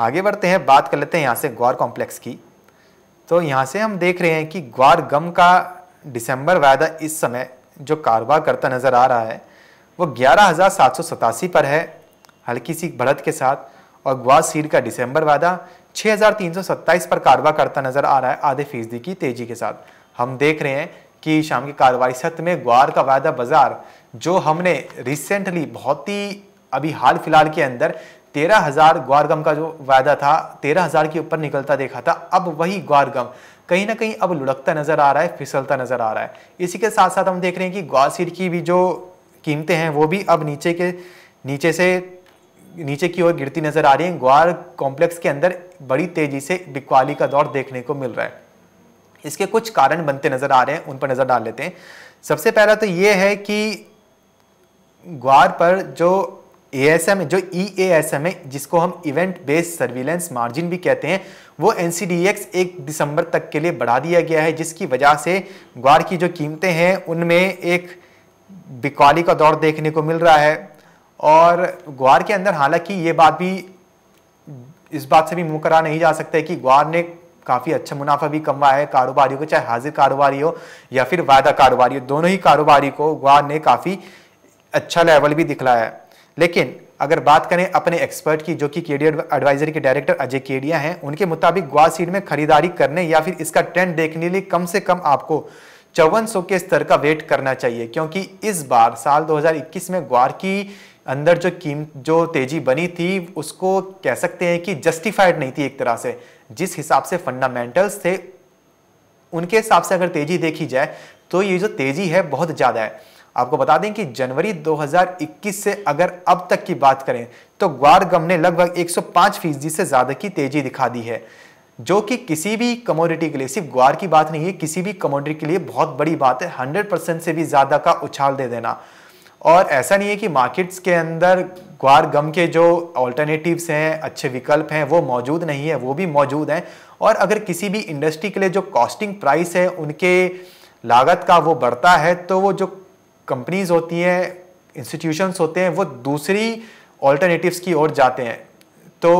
आगे बढ़ते हैं बात कर लेते हैं यहाँ से ग्वार कॉम्प्लेक्स की तो यहाँ से हम देख रहे हैं कि ग्वार गम का दिसंबर वायदा इस समय जो कारोबार करता नज़र आ रहा है वो ग्यारह पर है हल्की सी बढ़त के साथ और ग्वार सीड का दिसंबर वायदा 6,327 पर कारोबार करता नज़र आ रहा है आधे फीसदी की तेज़ी के साथ हम देख रहे हैं कि शाम की कारोबारी सत्र में ग्वार का वायदा बाजार जो हमने रिसेंटली बहुत ही अभी हाल फिलहाल के अंदर तेरह हज़ार ग्वारगम का जो वायदा था तेरह हज़ार के ऊपर निकलता देखा था अब वही ग्वारगम कहीं ना कहीं अब लुढ़कता नज़र आ रहा है फिसलता नज़र आ रहा है इसी के साथ साथ हम देख रहे हैं कि ग्वासीर की भी जो कीमतें हैं वो भी अब नीचे के नीचे से नीचे की ओर गिरती नज़र आ रही है ग्वार कॉम्प्लेक्स के अंदर बड़ी तेज़ी से बिकवाली का दौर देखने को मिल रहा है इसके कुछ कारण बनते नज़र आ रहे हैं उन पर नज़र डाल लेते हैं सबसे पहला तो ये है कि ग्वार पर जो ए एस एम जो ई एस एम है जिसको हम इवेंट बेस्ड सर्विलेंस मार्जिन भी कहते हैं वो एन सी डी एक्स एक दिसंबर तक के लिए बढ़ा दिया गया है जिसकी वजह से ग्वार की जो कीमतें हैं उनमें एक बिकवाली का दौर देखने को मिल रहा है और ग्वार के अंदर हालांकि ये बात भी इस बात से भी मुँह करा नहीं जा सकता कि ग्वार ने काफ़ी अच्छा मुनाफा भी कमवाया है कारोबारियों को चाहे हाजिर कारोबारी हो या फिर वायदा कारोबारी हो दोनों ही कारोबारी को ग्वार ने काफ़ी अच्छा लेवल भी दिखलाया है लेकिन अगर बात करें अपने एक्सपर्ट की जो कि केडिया एडवाइजरी के डायरेक्टर अजय केडिया हैं उनके मुताबिक ग्वार सीड में खरीदारी करने या फिर इसका ट्रेंड देखने लिए कम से कम आपको चौवन सौ के स्तर का वेट करना चाहिए क्योंकि इस बार साल 2021 में ग्वार की अंदर जो कीम जो तेजी बनी थी उसको कह सकते हैं कि जस्टिफाइड नहीं थी एक तरह से जिस हिसाब से फंडामेंटल्स थे उनके हिसाब से अगर तेजी देखी जाए तो ये जो तेजी है बहुत ज़्यादा है आपको बता दें कि जनवरी 2021 से अगर अब तक की बात करें तो ग्वार गम ने लगभग 105 फीसदी से ज़्यादा की तेजी दिखा दी है जो कि किसी भी कमोडिटी के लिए सिर्फ ग्वार की बात नहीं है किसी भी कमोडिटी के लिए बहुत बड़ी बात है हंड्रेड परसेंट से भी ज़्यादा का उछाल दे देना और ऐसा नहीं है कि मार्केट्स के अंदर ग्वार गम के जो ऑल्टरनेटिव्स हैं अच्छे विकल्प हैं वो मौजूद नहीं है वो भी मौजूद हैं और अगर किसी भी इंडस्ट्री के लिए जो कॉस्टिंग प्राइस है उनके लागत का वो बढ़ता है तो वो जो कंपनीज होती हैं इंस्टीट्यूशंस होते हैं वो दूसरी ऑल्टरनेटिव्स की ओर जाते हैं तो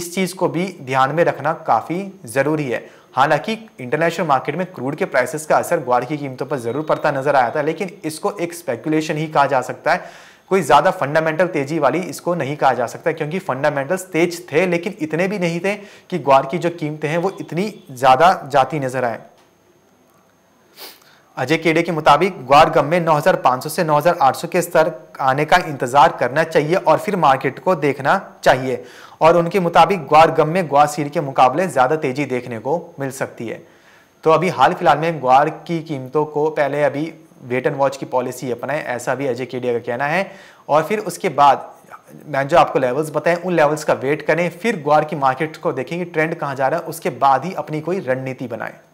इस चीज़ को भी ध्यान में रखना काफ़ी ज़रूरी है हालांकि इंटरनेशनल मार्केट में क्रूड के प्राइसेस का असर ग्वार की कीमतों पर ज़रूर पड़ता नज़र आया था लेकिन इसको एक स्पेकुलेशन ही कहा जा सकता है कोई ज़्यादा फंडामेंटल तेज़ी वाली इसको नहीं कहा जा सकता क्योंकि फंडामेंटल्स तेज थे लेकिन इतने भी नहीं थे कि ग्वार की जो कीमतें हैं वो इतनी ज़्यादा जाती नज़र आए अजय केड़े के मुताबिक ग्वार गम में 9,500 से 9,800 के स्तर आने का इंतजार करना चाहिए और फिर मार्केट को देखना चाहिए और उनके मुताबिक ग्वार गम में ग्वार सीर के मुकाबले ज़्यादा तेज़ी देखने को मिल सकती है तो अभी हाल फिलहाल में ग्वार की कीमतों को पहले अभी वेट एंड वॉच की पॉलिसी अपनाएं ऐसा भी अजय केडिया का कहना है और फिर उसके बाद मैं जो आपको लेवल्स बताएं उन लेवल्स का वेट करें फिर ग्वार की मार्केट को देखेंगे ट्रेंड कहाँ जा रहा है उसके बाद ही अपनी कोई रणनीति बनाएं